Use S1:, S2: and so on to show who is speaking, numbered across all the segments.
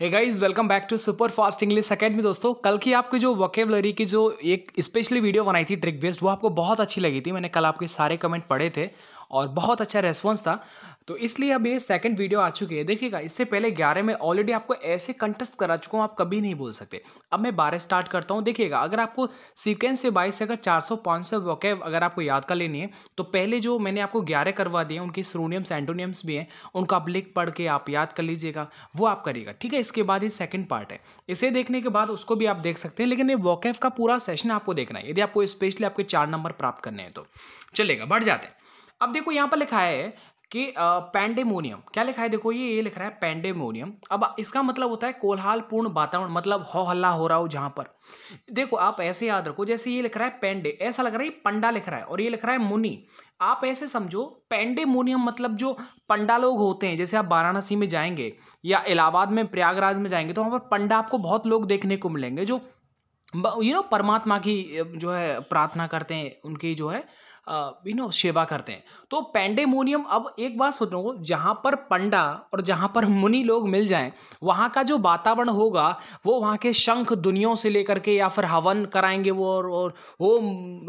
S1: Hey guys welcome back to super fast English academy दोस्तों कल की आपकी जो वकेबलरी की जो एक स्पेशली वीडियो बनाई थी ट्रिक बेस्ड वो आपको बहुत अच्छी लगी थी मैंने कल आपके सारे कमेंट पढ़े थे और बहुत अच्छा रेस्पॉन्स था तो इसलिए अब ये सेकंड वीडियो आ चुकी है देखिएगा इससे पहले ग्यारह में ऑलरेडी आपको ऐसे कंटेस्ट करा चुका हूँ आप कभी नहीं बोल सकते अब मैं बारह स्टार्ट करता हूँ देखिएगा अगर आपको सीक्वेंस से बाईस से अगर चार सौ पाँच सौ वकेब अगर आपको याद कर लेनी है तो पहले जो मैंने आपको ग्यारह करवा दिए उनके सरोनियम्स एंटोनियम्स भी हैं उनको आप लिख पढ़ के आप याद कर लीजिएगा वो आप करिएगा ठीक है इसके बाद ही सेकंड पार्ट है इसे देखने के बाद उसको भी आप देख सकते हैं लेकिन ये वॉकएफ का पूरा सेशन आपको देखना है यदि आपको स्पेशली आपके चार नंबर प्राप्त करने हैं तो चलेगा बढ़ जाते हैं अब देखो यहाँ पर लिखा है कि पैंडेमोनियम क्या लिखा है देखो ये ये लिख रहा है पैंडेमोनियम अब इसका मतलब होता है पूर्ण वातावरण मतलब हो हल्ला हो रहा हो जहाँ पर देखो आप ऐसे याद रखो जैसे ये लिख रहा है पेंडे ऐसा लग रहा है पंडा लिख रहा है और ये लिख रहा है मुनि आप ऐसे समझो पैंडेमोनियम मतलब जो पंडा लोग होते हैं जैसे आप वाराणसी में जाएंगे या इलाहाबाद में प्रयागराज में जाएंगे तो वहाँ पर पंडा आपको बहुत लोग देखने को मिलेंगे जो यू नो परमात्मा की जो है प्रार्थना करते हैं उनकी जो है यू नो सेवा करते हैं तो पेंडेमोनियम अब एक बात सुनो जहाँ पर पंडा और जहाँ पर मुनि लोग मिल जाएं वहाँ का जो वातावरण होगा वो वहाँ के शंख दुनियों से लेकर के या फिर हवन कराएंगे वो और, और वो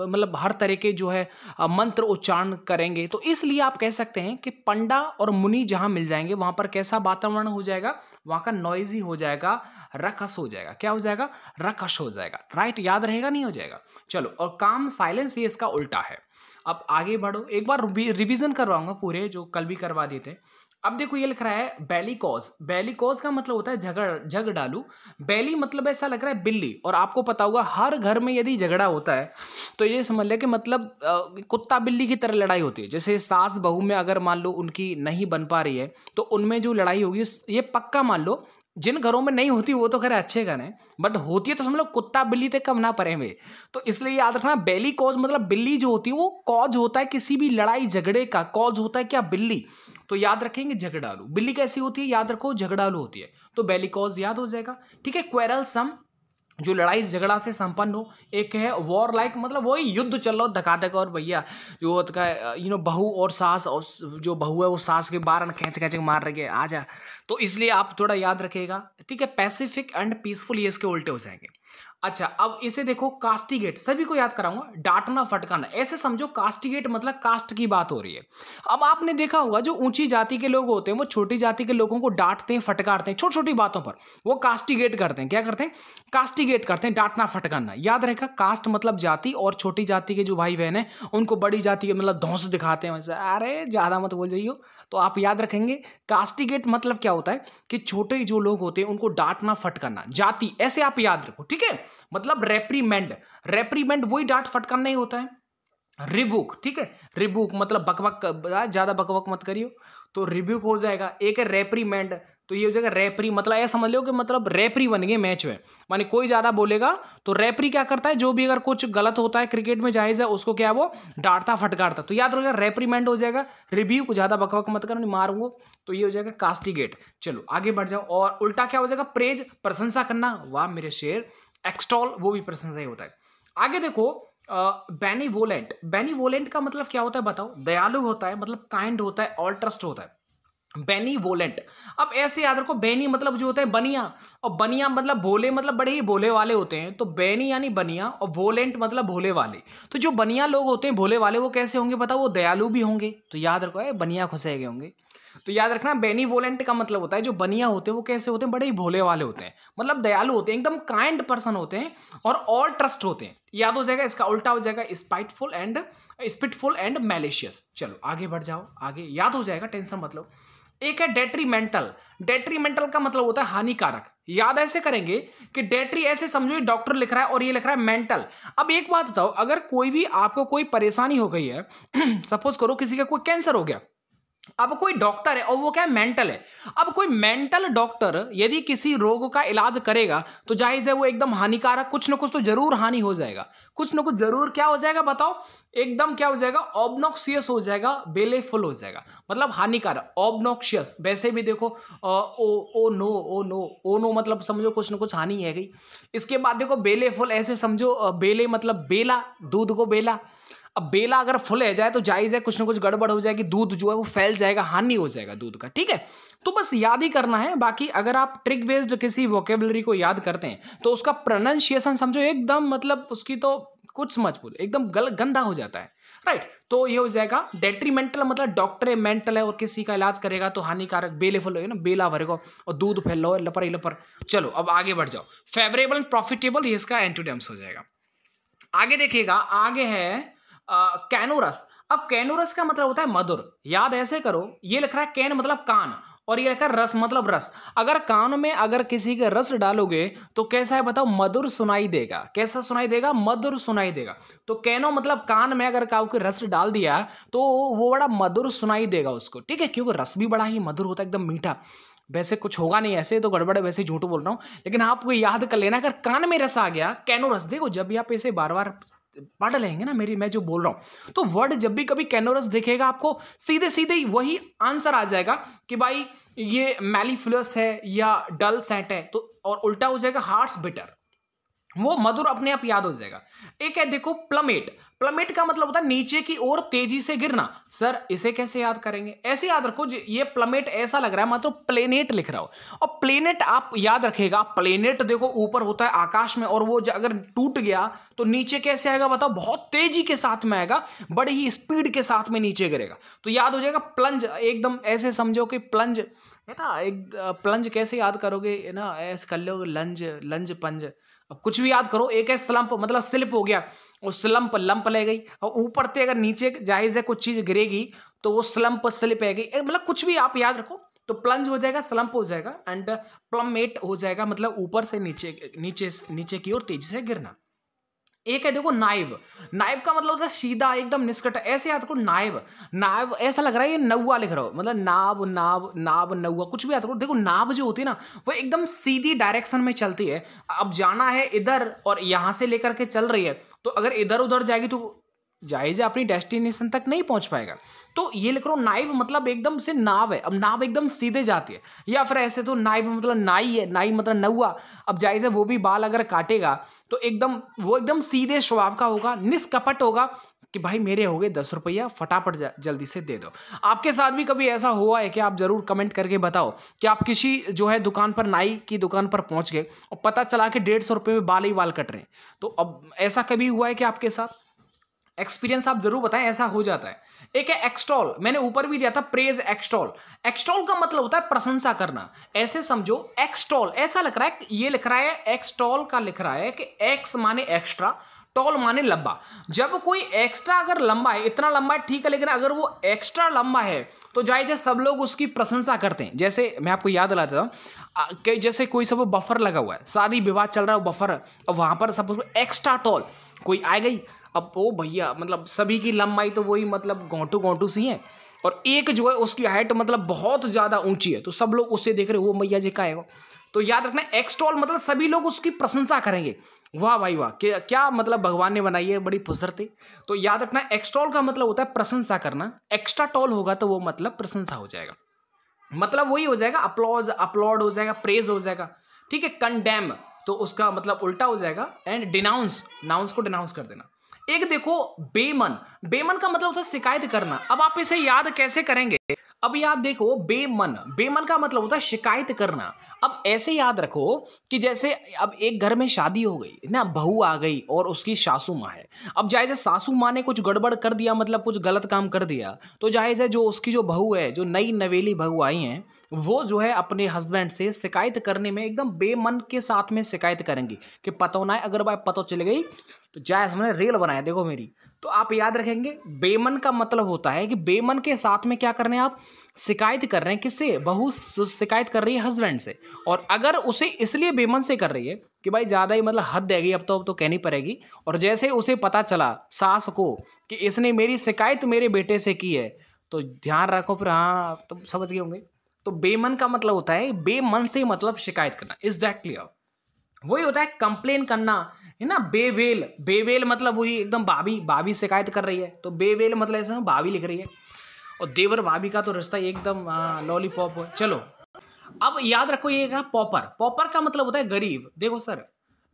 S1: मतलब हर तरह के जो है मंत्र उच्चारण करेंगे तो इसलिए आप कह सकते हैं कि पंडा और मुनि जहाँ मिल जाएंगे वहाँ पर कैसा वातावरण हो जाएगा वहाँ का नॉइजी हो जाएगा रकस हो जाएगा क्या हो जाएगा रकस हो जाएगा राइट याद रहेगा नहीं हो जाएगा चलो और काम साइलेंस ये इसका उल्टा है अब आगे बढ़ो एक बार रिविज़न करवाऊंगा पूरे जो कल भी करवा देते हैं अब देखो ये लिख रहा है बैली कॉज बैली कॉज का मतलब होता है झगड़ झग डालू बैली मतलब ऐसा लग रहा है बिल्ली और आपको पता होगा हर घर में यदि झगड़ा होता है तो ये समझ लिया कि मतलब कुत्ता बिल्ली की तरह लड़ाई होती है जैसे सास बहू में अगर मान लो उनकी नहीं बन पा रही है तो उनमें जो लड़ाई होगी ये पक्का मान लो जिन घरों में नहीं होती वो तो खैर अच्छे घर हैं बट होती है तो समझ लो कुत्ता बिल्ली तक कम ना पड़े हुए तो इसलिए याद रखना बेली कॉज मतलब बिल्ली जो होती है वो कॉज होता है किसी भी लड़ाई झगड़े का कॉज होता है क्या बिल्ली तो याद रखेंगे झगड़ालू बिल्ली कैसी होती है याद रखो झगड़ालू होती है तो बेली कॉज याद हो जाएगा ठीक है क्वेरल सम जो लड़ाई झगड़ा से संपन्न हो एक है वॉर लाइक मतलब वही युद्ध चल रहा हो धकाधक और भैया जो का यू नो बहू और सास और जो बहू है वो सास के बारण खेच खेच मार रही है आ जा तो इसलिए आप थोड़ा याद रखिएगा ठीक है पैसिफिक एंड पीसफुल ये इसके उल्टे हो जाएंगे अच्छा अब इसे देखो कास्टिगेट सभी को याद कराऊंगा डांटना फटकाना ऐसे समझो कास्टिगेट मतलब कास्ट की बात हो रही है अब आपने देखा होगा जो ऊंची जाति के लोग होते हैं वो छोटी जाति के लोगों को डांटते हैं फटकारते हैं छोटी छोटी बातों पर वो कास्टिगेट करते हैं क्या करते हैं कास्टिगेट करते हैं डांटना फटकाना याद रहेगा कास्ट मतलब जाति और छोटी जाति के जो भाई बहन है उनको बड़ी जाति के मतलब धौस दिखाते हैं अरे ज़्यादा मत बोल जाइए तो आप याद रखेंगे कास्टिगेट मतलब क्या होता है कि छोटे जो लोग होते हैं उनको डांटना फटकाना जाति ऐसे आप याद रखो ठीक है मतलब रेप्रीमेंड रेप्रीमेंड वही डांट फटकार नहीं होता है रिबुक ठीक है रिबुक मतलब बकबक ज़्यादा बकबक मत करियो तो रिब्यूक हो जाएगा एक है रेप्रीमेंड तो ये हो जाएगा रेपरी मतलब ऐसा समझ लो कि मतलब रेपरी बन गए मैच में माने कोई ज़्यादा बोलेगा तो रेपरी क्या करता है जो भी अगर कुछ गलत होता है क्रिकेट में जायज़ है उसको क्या वो डांटता फटकारता तो याद रखिएगा रेप्रीमेंड हो जाएगा रिव्यू को ज़्यादा बकवक मत करो मारूंगो तो ये हो जाएगा कास्टिगेट चलो आगे बढ़ जाओ और उल्टा क्या हो जाएगा प्रेज प्रशंसा करना वाह मेरे शेर एक्सटॉल वो भी प्रश्न सही होता है आगे देखो बैनी वोलेंट बैनी वोलेंट का मतलब क्या होता है बताओ दयालु होता है मतलब काइंड होता है और ट्रस्ट होता है बेनी वोलेंट अब ऐसे याद रखो बेनी मतलब जो होते हैं बनिया और बनिया मतलब भोले मतलब बड़े ही भोले वाले होते हैं तो बेनी यानी बनिया और वोलेंट मतलब भोले वाले तो जो बनिया लोग होते हैं भोले वाले वो कैसे होंगे बताओ वो दयालु भी होंगे तो याद रखो है बनिया खुसे गए होंगे तो याद रखना बेनी वोलेंट का मतलब होता है जो बनिया होते हैं वो कैसे होते हैं बड़े ही भोले वाले होते हैं मतलब दयालु होते हैं एकदम काइंड पर्सन होते हैं और ऑल ट्रस्ट होते हैं याद हो जाएगा इसका उल्टा हो जाएगा spiteful and spiteful and malicious चलो आगे बढ़ जाओ आगे याद हो जाएगा टेंशन मतलब एक है डेट्रीमेंटल डेट्रीमेंटल का मतलब होता है हानिकारक याद ऐसे करेंगे कि डेट्री ऐसे समझो डॉक्टर लिख रहा है और ये लिख रहा है मेंटल अब एक बात बताओ अगर कोई भी आपको कोई परेशानी हो गई है सपोज करो किसी का कोई कैंसर हो गया अब कोई डॉक्टर है और वो क्या है मेंटल है अब कोई मेंटल डॉक्टर यदि किसी रोग का इलाज करेगा तो जाहिर है वो एकदम हानिकारक कुछ ना कुछ तो जरूर हानि हो जाएगा कुछ ना कुछ जरूर क्या हो जाएगा बताओ एकदम क्या हो जाएगा ऑब्नोक्सियस हो जाएगा बेलेफुल हो जाएगा मतलब हानिकारक ऑब्नॉक्शियस वैसे भी देखो oh oh no oh no oh no मतलब समझो कुछ ना कुछ हानि है गई इसके बाद देखो बेलेफुल ऐसे समझो बेले मतलब बेला दूध को बेला अब बेला अगर फुल रह जाए तो जायज़ है कुछ ना कुछ गड़बड़ हो जाएगी दूध जो है वो फैल जाएगा हानि हो जाएगा दूध का ठीक है तो बस याद ही करना है बाकी अगर आप ट्रिक बेस्ड किसी वोकेबलरी को याद करते हैं तो उसका प्रोनाउंसिएशन समझो एकदम मतलब उसकी तो कुछ मत बोलो एकदम गल गंदा हो जाता है राइट right. तो ये हो जाएगा डेट्रीमेंटल मतलब डॉक्टर मेंटल है और किसी का इलाज करेगा तो हानिकारक बेले फल ना बेला भरेगा और दूध फैल लो लपर ही लपर चलो अब आगे बढ़ जाओ फेवरेबल प्रॉफिटेबल ये इसका एंटीडेम्स हो जाएगा आगे देखिएगा आगे है कैनोरस अब कैनोरस का मतलब होता है मधुर याद ऐसे करो ये लिख रहा है कैन मतलब कान और ये लिखा रस मतलब रस अगर कान में अगर किसी के रस डालोगे तो कैसा है बताओ मधुर सुनाई देगा कैसा सुनाई देगा मधुर सुनाई देगा तो कैनो मतलब कान में अगर काउ के रस डाल दिया तो वो बड़ा मधुर सुनाई देगा उसको ठीक है क्योंकि रस भी बड़ा ही मधुर होता है एकदम मीठा वैसे कुछ होगा नहीं ऐसे तो गड़बड़ वैसे झूठ बोल रहा हूँ लेकिन आपको याद कर लेना अगर कान में रस आ गया कैनो रस देखो जब भी आप इसे बार बार पढ़ लेंगे ना मेरी मैं जो बोल रहा हूँ तो वर्ड जब भी कभी कैनोरस देखेगा आपको सीधे सीधे ही वही आंसर आ जाएगा कि भाई ये मैलीफुलस है या डल सेट है तो और उल्टा हो जाएगा हार्ट्स बिटर वो मधुर अपने आप याद हो जाएगा एक है देखो प्लमेट प्लमेट का मतलब होता है नीचे की ओर तेजी से गिरना सर इसे कैसे याद करेंगे ऐसे याद रखो ये प्लमेट ऐसा लग रहा है मात्र प्लेनेट लिख रहा हो और प्लेनेट आप याद रखेगा प्लेनेट देखो ऊपर होता है आकाश में और वो अगर टूट गया तो नीचे कैसे आएगा बताओ बहुत तेजी के साथ में आएगा बड़ी ही स्पीड के साथ में नीचे गिरेगा तो याद हो जाएगा प्लंज एकदम ऐसे समझो कि प्लंज है ना एक प्लंज कैसे याद करोगे ना ऐसे कर लो लंज लंज पंज अब कुछ भी याद करो एक है स्लम्प मतलब स्लिप हो गया और स्लम्प लंप ले गई और ऊपर से अगर नीचे जाहिज है कुछ चीज़ गिरेगी तो वो स्लम्प स्लिप है गई मतलब कुछ भी आप याद रखो तो प्लंज हो जाएगा स्लम्प हो जाएगा एंड प्लमेट हो जाएगा मतलब ऊपर से नीचे नीचे नीचे की ओर तेजी से गिरना एक है देखो नाइव नाइव का मतलब होता है सीधा एकदम निष्कट ऐसे याद को नाइव नाव ऐसा लग रहा है ये नौवा लिख रहा हो मतलब नाव नाव नाव नौवा कुछ भी याद करो देखो नाव जो होती है ना वो एकदम सीधी डायरेक्शन में चलती है अब जाना है इधर और यहाँ से लेकर के चल रही है तो अगर इधर उधर जाएगी तो जायजा अपनी डेस्टिनेशन तक नहीं पहुंच पाएगा तो ये लिख रहा हूँ नाइव मतलब एकदम से नाव है अब नाव एकदम सीधे जाती है या फिर ऐसे तो नाइव मतलब नाई है नाई मतलब नौआ अब जायजा वो भी बाल अगर काटेगा तो एकदम वो एकदम सीधे स्वभाव का होगा निष्कपट होगा कि भाई मेरे हो गए दस रुपया फटाफट जल्दी से दे दो आपके साथ भी कभी ऐसा हुआ है कि आप ज़रूर कमेंट करके बताओ कि आप किसी जो है दुकान पर नाई की दुकान पर पहुंच गए और पता चला कि डेढ़ सौ रुपये में बाल ही बाल कट रहे हैं तो अब ऐसा कभी हुआ है कि आपके साथ एक्सपीरियंस आप जरूर बताएं ऐसा हो जाता है एक है एक्सटॉल मैंने ऊपर भी दिया था प्रेज एक्सटॉल एक्सटॉल का मतलब होता है प्रशंसा करना ऐसे समझो एक्सटॉल ऐसा लग रहा है ये लिख रहा है एक्सटॉल का लिख रहा है कि एक्स माने एक्स्ट्रा टॉल माने लंबा जब कोई एक्स्ट्रा अगर लंबा है इतना लंबा है ठीक है लेकिन अगर वो एक्स्ट्रा लंबा है तो जाहिर है सब लोग उसकी प्रशंसा करते हैं जैसे मैं आपको याद दिलाता हूँ कि जैसे कोई सब बफर लगा हुआ है शादी विवाह चल रहा है बफर वहाँ पर सब उसको एक्स्ट्रा टॉल कोई आ गई अब वो भैया मतलब सभी की लंबाई तो वही मतलब घोंटू घोंटू सी है और एक जो है उसकी हाइट मतलब बहुत ज़्यादा ऊंची है तो सब लोग उससे देख रहे हो वो मैया जी का है वो तो याद रखना एक्सटॉल मतलब सभी लोग उसकी प्रशंसा करेंगे वाह भाई वाह क्या क्या मतलब भगवान ने बनाई है बड़ी फुसरती तो याद रखना एक्सटॉल का मतलब होता है प्रशंसा करना एक्स्ट्रा टॉल होगा तो वो मतलब प्रशंसा हो जाएगा मतलब वही हो जाएगा अपलॉज अपलॉड हो जाएगा प्रेज हो जाएगा ठीक है कंडेम तो उसका मतलब उल्टा हो जाएगा एंड डिनाउंस नाउंस को डिनाउंस कर देना एक देखो बेमन बेमन का मतलब होता है शिकायत करना अब आप इसे याद कैसे करेंगे अब याद देखो बेमन बेमन का मतलब होता है शिकायत करना अब ऐसे याद रखो कि जैसे अब एक घर में शादी हो गई ना बहू आ गई और उसकी सासू माँ है अब है सासू माँ ने कुछ गड़बड़ कर दिया मतलब कुछ गलत काम कर दिया तो जायज है जो उसकी जो बहू है जो नई नवेली बहू आई हैं वो जो है अपने हस्बैंड से शिकायत करने में एकदम बेमन के साथ में शिकायत करेंगी कि पतो ना अगर भाई पतो चल गई तो जाए हमने रेल बनाया देखो मेरी तो आप याद रखेंगे बेमन का मतलब होता है कि बेमन के साथ में क्या कर रहे हैं आप शिकायत कर रहे हैं किससे बहू शिकायत कर रही है हस्बैंड से और अगर उसे इसलिए बेमन से कर रही है कि भाई ज़्यादा ही मतलब हद देगी अब तो अब तो कहनी पड़ेगी और जैसे उसे पता चला सास को कि इसने मेरी शिकायत मेरे बेटे से की है तो ध्यान रखो फिर हाँ तुम तो समझ गए होंगे तो बेमन का मतलब होता है बेमन से मतलब शिकायत करना इज दैट क्लियर वही होता है कंप्लेन करना है ना बेवेल बेवेल मतलब वही एकदम भाभी भाभी शिकायत कर रही है तो बेवेल मतलब ऐसा भाभी लिख रही है और देवर भाभी का तो रिश्ता एकदम लॉलीपॉप है चलो अब याद रखो ये कहा पॉपर पॉपर का मतलब होता है गरीब देखो सर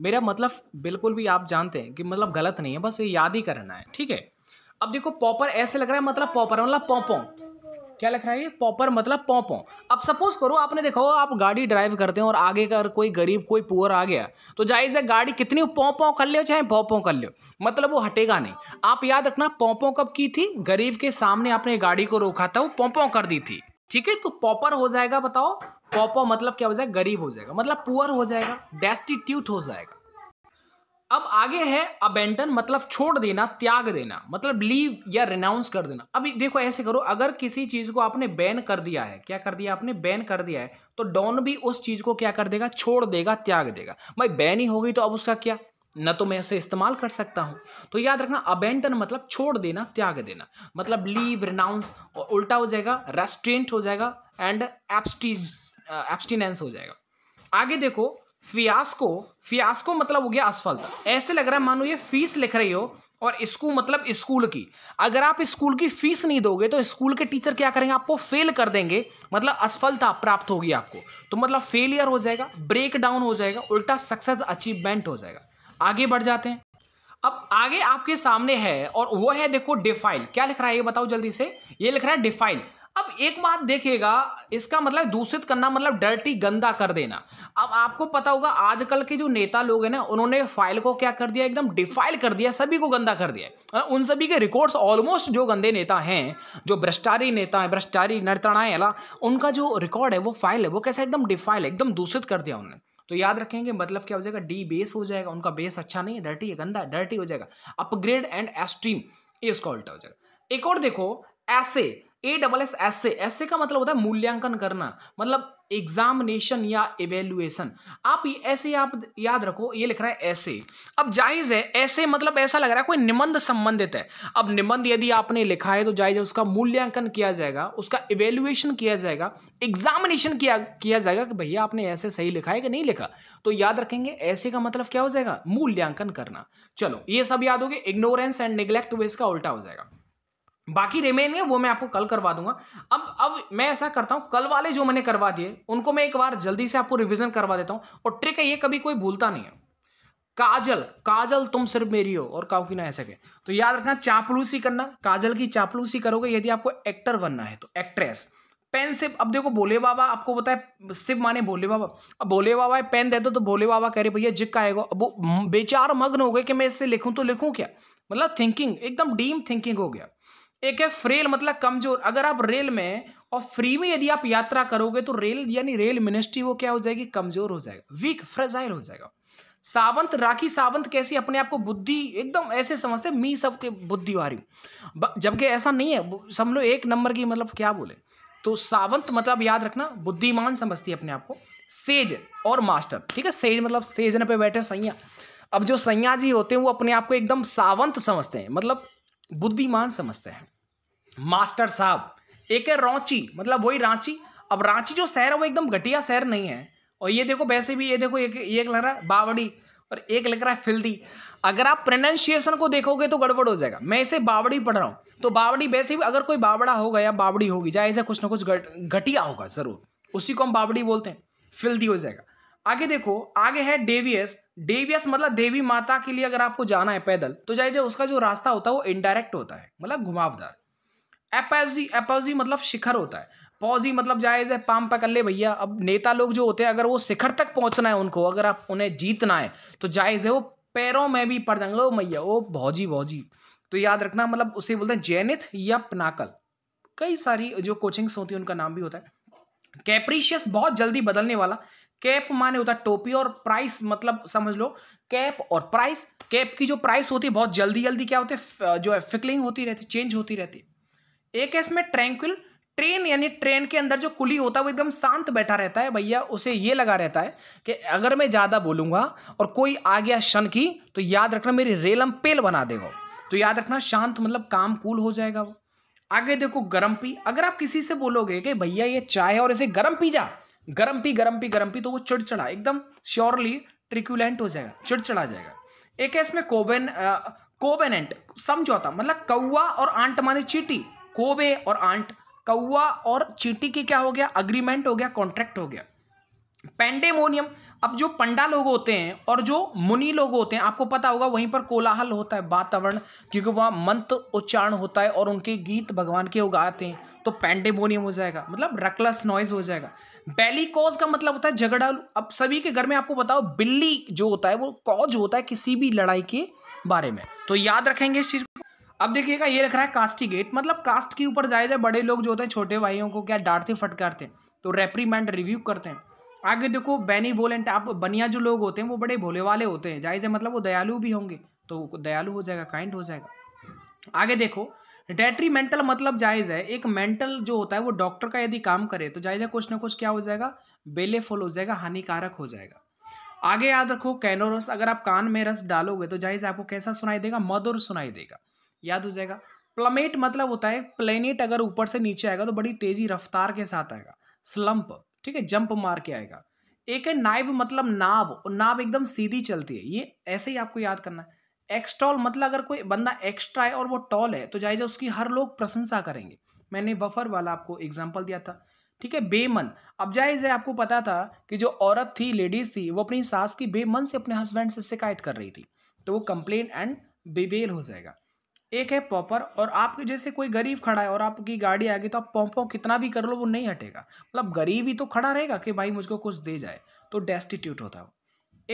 S1: मेरा मतलब बिल्कुल भी आप जानते हैं कि मतलब गलत नहीं है बस ये याद ही करना है ठीक है अब देखो पॉपर ऐसे लग रहा है मतलब पॉपर मतलब पॉपों क्या लिख रहा है ये पॉपर मतलब पॉपो अब सपोज करो आपने देखो आप गाड़ी ड्राइव करते हो और आगे का कोई गरीब कोई पुअर आ गया तो जायज़ है गाड़ी कितनी पॉपो कर लियो चाहे पॉपो कर लो मतलब वो हटेगा नहीं आप याद रखना पॉपो कब की थी गरीब के सामने आपने गाड़ी को रोका था वो पॉपो कर दी थी ठीक है तो पॉपर हो जाएगा बताओ पॉपो मतलब क्या हो जाएगा गरीब हो जाएगा मतलब पुअर हो जाएगा डेस्टिट्यूट हो जाएगा अब आगे है अबेंटन मतलब छोड़ देना त्याग देना मतलब लीव या रिनाउंस कर देना अभी देखो ऐसे करो अगर किसी चीज को आपने बैन कर दिया है क्या कर दिया आपने बैन कर दिया है तो डॉन भी उस चीज को क्या कर देगा छोड़ देगा त्याग देगा भाई बैन ही होगी तो अब उसका क्या न तो मैं उसे इस्तेमाल कर सकता हूँ तो याद रखना अबेंटन मतलब छोड़ देना त्याग देना मतलब लीव रिनाउंस उल्टा हो जाएगा रेस्ट्रेंट हो जाएगा एंड एब्सटी एब्सटिनेंस हो जाएगा आगे देखो फियास्को फियास्को मतलब हो गया असफलता ऐसे लग रहा है मानो ये फीस लिख रही हो और इसको मतलब स्कूल की अगर आप स्कूल की फीस नहीं दोगे तो स्कूल के टीचर क्या करेंगे आपको फेल कर देंगे मतलब असफलता प्राप्त होगी आपको तो मतलब फेलियर हो जाएगा ब्रेक डाउन हो जाएगा उल्टा सक्सेस अचीवमेंट हो जाएगा आगे बढ़ जाते हैं अब आगे आपके सामने है और वो है देखो डिफाइल क्या लिख रहा है ये बताओ जल्दी से ये लिख रहा है डिफाइल अब एक बात देखिएगा इसका मतलब दूषित करना मतलब डर्टी गंदा कर देना अब आपको पता होगा आजकल के जो नेता लोग हैं ना उन्होंने फाइल को क्या कर दिया एकदम डिफाइल कर दिया सभी को गंदा कर दिया उन सभी के रिकॉर्ड्स ऑलमोस्ट जो गंदे नेता हैं जो भ्रष्टारी नेता हैं भ्रष्टारी नर्तनाएँ अला उनका जो रिकॉर्ड है वो फाइल है वो कैसा एकदम डिफाइल एकदम दूषित कर दिया उन्होंने तो याद रखेंगे मतलब क्या हो जाएगा डी बेस हो जाएगा उनका बेस अच्छा नहीं है डर्टी है गंदा डर्टी हो जाएगा अपग्रेड एंड एस्ट्रीम ये उसका उल्टा हो जाएगा एक और देखो ऐसे A double S S S का मतलब होता है मूल्यांकन करना मतलब एग्जामिनेशन या एवेल्युएशन आप ऐसे आप याद रखो ये लिख रहा है ऐसे अब जायज है ऐसे मतलब ऐसा लग रहा है कोई निबंध संबंधित है अब निबंध यदि आपने लिखा है तो जायज है उसका मूल्यांकन किया जाएगा उसका इवेल्युएशन किया जाएगा एग्जामिनेशन किया किया जाएगा कि भैया आपने ऐसे सही लिखा है कि नहीं लिखा तो याद रखेंगे ऐसे का मतलब क्या हो जाएगा मूल्यांकन करना चलो ये सब याद हो गए इग्नोरेंस एंड निग्लेक्ट वे इसका उल्टा हो जाएगा बाकी रिमेन है वो मैं आपको कल करवा दूंगा अब अब मैं ऐसा करता हूँ कल वाले जो मैंने करवा दिए उनको मैं एक बार जल्दी से आपको रिविजन करवा देता हूँ और ट्रिक है ये कभी कोई भूलता नहीं है काजल काजल तुम सिर्फ मेरी हो और काउ की ना ऐसे के तो याद रखना चापलूसी करना काजल की चापलूसी करोगे यदि आपको एक्टर बनना है तो एक्ट्रेस पेन सिर्फ अब देखो भोले बाबा आपको बताए सिर्फ माने भोले बाबा अब भोले बाबा है पेन दे दो तो भोले बाबा कह रहे भैया जिक का आएगा अब वो बेचार मग्न हो गए कि मैं इससे लिखूं तो लिखूं क्या मतलब थिंकिंग एकदम डीम थिंकिंग हो गया एक है फ्रेल मतलब कमजोर अगर आप रेल में और फ्री में यदि आप यात्रा करोगे तो रेल यानी रेल मिनिस्ट्री वो क्या हो जाएगी कमजोर हो जाएगा वीक फ्रेजाइल हो जाएगा सावंत राखी सावंत कैसी अपने आप को बुद्धि एकदम ऐसे समझते मी सब के बुद्धिवारी जबकि ऐसा नहीं है सब लोग एक नंबर की मतलब क्या बोले तो सावंत मतलब याद रखना बुद्धिमान समझती है अपने आप को सेज और मास्टर ठीक है सेज मतलब सेजन पे बैठे सैया अब जो सैया जी होते हैं वो अपने आप को एकदम सावंत समझते हैं मतलब बुद्धिमान समझते हैं मास्टर साहब एक है रांची मतलब वही रांची अब रांची जो शहर है वो एकदम घटिया शहर नहीं है और ये देखो वैसे भी ये देखो एक एक लग रहा है बावड़ी और एक लग रहा है फिल्दी अगर आप प्रोनाउंसिएशन को देखोगे तो गड़बड़ हो जाएगा मैं इसे बावड़ी पढ़ रहा हूँ तो बावड़ी वैसे भी अगर कोई बावड़ा होगा या बावड़ी होगी चाहे ऐसा कुछ ना कुछ घटिया होगा ज़रूर उसी को हम बावड़ी बोलते हैं फिल्दी हो जाएगा आगे देखो आगे है डेवियस डेवियस मतलब देवी माता के लिए अगर आपको जाना है पैदल तो जाए उसका जो रास्ता होता है वो इनडायरेक्ट होता है मतलब घुमावदार एपाजी एपाजी मतलब शिखर होता है पॉजी मतलब जायज़ है पाम पकड़ भैया अब नेता लोग जो होते हैं अगर वो शिखर तक पहुंचना है उनको अगर आप उन्हें जीतना है तो जायज़ है वो पैरों में भी पड़ जाएंगे ओ मैया ओ भौजी भौजी तो याद रखना मतलब उसे बोलते हैं जैनिथ या पनाकल कई सारी जो कोचिंग्स होती है उनका नाम भी होता है कैप्रीशियस बहुत जल्दी बदलने वाला कैप माने होता है टोपी और प्राइस मतलब समझ लो कैप और प्राइस कैप की जो प्राइस होती है बहुत जल्दी जल्दी क्या होते हैं जो है फिकलिंग होती रहती चेंज होती रहती है एक है इसमें ट्रैंक्विल ट्रेन यानी ट्रेन के अंदर जो कुली होता है वो एकदम शांत बैठा रहता है भैया उसे ये लगा रहता है कि अगर मैं ज़्यादा बोलूँगा और कोई आ गया शन की तो याद रखना मेरी रेलम पेल बना देगा तो याद रखना शांत मतलब काम कूल हो जाएगा वो आगे देखो गर्म पी अगर आप किसी से बोलोगे कि भैया ये चाय और इसे गर्म पी जा गर्म पी गर्म पी गर्म पी तो वो चिड़चिड़ा एकदम श्योरली ट्रिक्यूलेंट हो जाएगा चिड़चिड़ा जाएगा एक है इसमें कोवेन कोवेनेंट समझौता मतलब कौआ और आंट माने चीटी कोबे और आंट कौआ और चींटी के क्या हो गया अग्रीमेंट हो गया कॉन्ट्रैक्ट हो गया पेंडेमोनियम अब जो पंडा लोग होते हैं और जो मुनि लोग होते हैं आपको पता होगा वहीं पर कोलाहल होता है वातावरण क्योंकि वहाँ मंत्र उच्चारण होता है और उनके गीत भगवान के उगाते हैं तो पेंडेमोनियम हो जाएगा मतलब रकलस नॉइज हो जाएगा बैली कॉज का मतलब होता है झगड़ा अब सभी के घर में आपको बताओ बिल्ली जो होता है वो कॉज होता है किसी भी लड़ाई के बारे में तो याद रखेंगे इस चीज़ को अब देखिएगा ये रख रहा है कास्टिगेट मतलब कास्ट के ऊपर जाए बड़े लोग जो होते हैं छोटे भाइयों को क्या डांटते फटकारते हैं तो रेप्रीमेंड रिव्यू करते हैं आगे देखो बैनी बोलेंट आप बनिया जो लोग होते हैं वो बड़े भोले वाले होते हैं जाए जाए मतलब वो दयालु भी होंगे तो दयालु हो जाएगा काइंड हो जाएगा आगे देखो डेट्रीमेंटल मतलब जायज़ है एक मेंटल जो होता है वो डॉक्टर का यदि काम करे तो जायज़ है कुछ ना कुछ क्या हो जाएगा बेलेफुल हो जाएगा हानिकारक हो जाएगा आगे याद रखो कैनो रस अगर आप कान में रस डालोगे तो जायज़ आपको कैसा सुनाई देगा मधुर सुनाई देगा याद हो जाएगा प्लमेट मतलब होता है प्लेनेट अगर ऊपर से नीचे आएगा तो बड़ी तेजी रफ्तार के साथ आएगा स्लम्प ठीक है जंप मार के आएगा एक है नाइब मतलब नाव और नाव एकदम सीधी चलती है ये ऐसे ही आपको याद करना है एक्सटॉल मतलब अगर कोई बंदा एक्स्ट्रा है और वो टॉल है तो जायजा उसकी हर लोग प्रशंसा करेंगे मैंने वफर वाला आपको एग्जाम्पल दिया था ठीक है बेमन अब जायज है आपको पता था कि जो औरत थी लेडीज थी वो अपनी सास की बेमन से अपने हस्बैंड से शिकायत कर रही थी तो वो कंप्लेन एंड बेबेल हो जाएगा एक है पॉपर और आपके जैसे कोई गरीब खड़ा है और आपकी गाड़ी आ गई तो आप पॉम्पो कितना भी कर लो वो नहीं हटेगा मतलब गरीब ही तो खड़ा रहेगा कि भाई मुझको कुछ दे जाए तो डेस्टिट्यूट होता है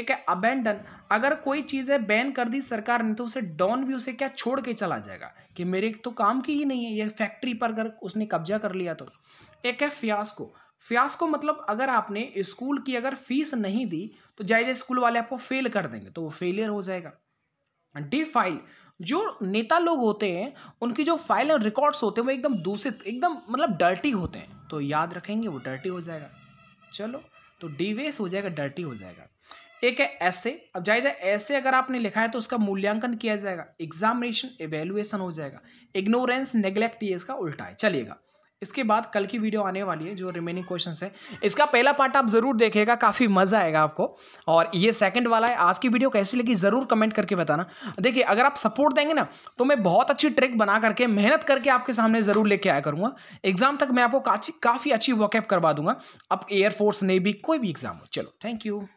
S1: एक है अबेंडन अगर कोई चीज़ें बैन कर दी सरकार ने तो उसे डॉन भी उसे क्या छोड़ के चला जाएगा कि मेरे तो काम की ही नहीं है ये फैक्ट्री पर अगर उसने कब्जा कर लिया तो एक है फियास्को फियास्को मतलब अगर आपने स्कूल की अगर फीस नहीं दी तो जाए स्कूल वाले आपको फेल कर देंगे तो वो फेलियर हो जाएगा डिफाइल जो नेता लोग होते हैं उनकी जो फाइल और रिकॉर्ड्स होते हैं वो एकदम दूषित एकदम मतलब डर्टी होते हैं तो याद रखेंगे वो डर्टी हो जाएगा चलो तो डिवेस हो जाएगा डर्टी हो जाएगा एक है ऐसे अब जाए जाए ऐसे अगर आपने लिखा है तो उसका मूल्यांकन किया जाएगा एग्जामिनेशन एवेलुएसन हो जाएगा इग्नोरेंस नेग्लेक्ट ये इसका उल्टा है चलिएगा इसके बाद कल की वीडियो आने वाली है जो रिमेनिंग क्वेश्चन है इसका पहला पार्ट आप जरूर देखेगा काफ़ी मज़ा आएगा आपको और ये सेकंड वाला है आज की वीडियो कैसी लगी ज़रूर कमेंट करके बताना देखिए अगर आप सपोर्ट देंगे ना तो मैं बहुत अच्छी ट्रिक बना करके मेहनत करके आपके सामने ज़रूर लेके आया करूँगा एग्जाम तक मैं आपको काफ़ी काफ़ी अच्छी वर्कअप करवा दूंगा अब एयरफोर्स नेवी कोई भी एग्जाम हो चलो थैंक यू